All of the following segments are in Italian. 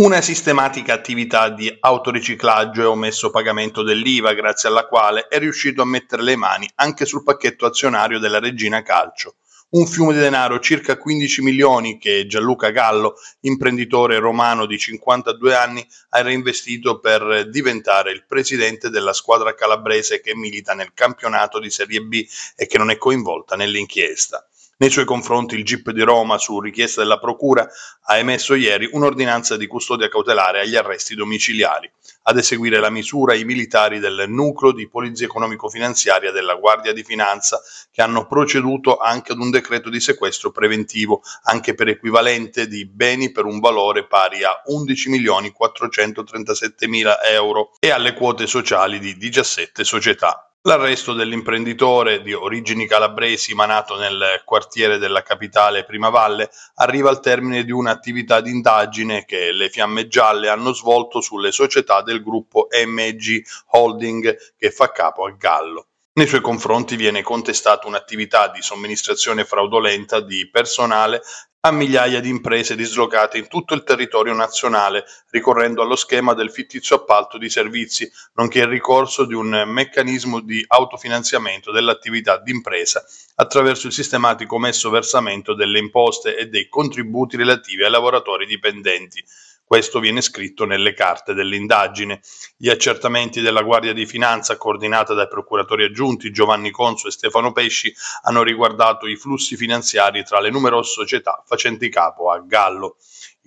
una sistematica attività di autoriciclaggio e omesso pagamento dell'IVA, grazie alla quale è riuscito a mettere le mani anche sul pacchetto azionario della Regina Calcio. Un fiume di denaro, circa 15 milioni, che Gianluca Gallo, imprenditore romano di 52 anni, ha reinvestito per diventare il presidente della squadra calabrese che milita nel campionato di Serie B e che non è coinvolta nell'inchiesta. Nei suoi confronti il GIP di Roma, su richiesta della Procura, ha emesso ieri un'ordinanza di custodia cautelare agli arresti domiciliari. Ad eseguire la misura i militari del nucleo di Polizia Economico-Finanziaria della Guardia di Finanza che hanno proceduto anche ad un decreto di sequestro preventivo, anche per equivalente di beni per un valore pari a 11.437.000 euro e alle quote sociali di 17 società. L'arresto dell'imprenditore di origini calabresi ma nato nel quartiere della capitale Prima Valle arriva al termine di un'attività d'indagine che le Fiamme Gialle hanno svolto sulle società del gruppo MG Holding che fa capo a Gallo. Nei suoi confronti viene contestata un'attività di somministrazione fraudolenta di personale a migliaia di imprese dislocate in tutto il territorio nazionale, ricorrendo allo schema del fittizio appalto di servizi, nonché il ricorso di un meccanismo di autofinanziamento dell'attività d'impresa attraverso il sistematico messo versamento delle imposte e dei contributi relativi ai lavoratori dipendenti, questo viene scritto nelle carte dell'indagine. Gli accertamenti della Guardia di Finanza, coordinata dai procuratori aggiunti Giovanni Conso e Stefano Pesci, hanno riguardato i flussi finanziari tra le numerose società facenti capo a Gallo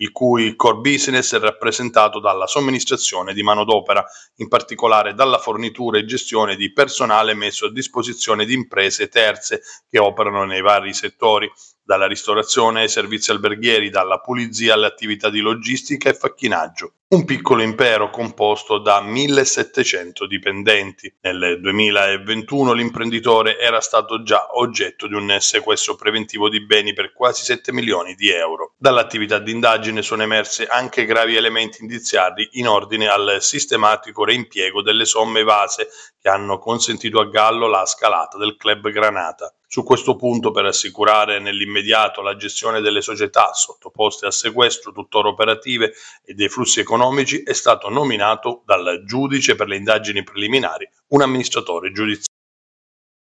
il cui core business è rappresentato dalla somministrazione di manodopera, in particolare dalla fornitura e gestione di personale messo a disposizione di imprese terze che operano nei vari settori, dalla ristorazione ai servizi alberghieri, dalla pulizia alle attività di logistica e facchinaggio un piccolo impero composto da 1700 dipendenti. Nel 2021 l'imprenditore era stato già oggetto di un sequestro preventivo di beni per quasi 7 milioni di euro. Dall'attività d'indagine sono emerse anche gravi elementi indiziari in ordine al sistematico reimpiego delle somme evase che hanno consentito a Gallo la scalata del club Granata su questo punto per assicurare nell'immediato la gestione delle società sottoposte a sequestro tuttora operative e dei flussi economici è stato nominato dal giudice per le indagini preliminari un amministratore giudiziario.